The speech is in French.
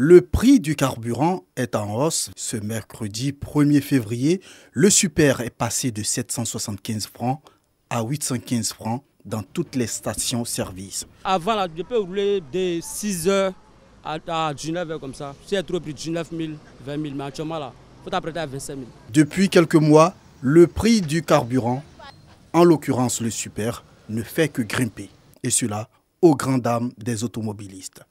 Le prix du carburant est en hausse. Ce mercredi 1er février, le super est passé de 775 francs à 815 francs dans toutes les stations-service. Avant, là, je peux rouler de 6 heures à 19 heures comme ça. C'est trop plus de 19 000, 20 000, mais actuellement, là, faut t'apprêter à 25 000. Depuis quelques mois, le prix du carburant, en l'occurrence le super, ne fait que grimper. Et cela aux grandes dames des automobilistes.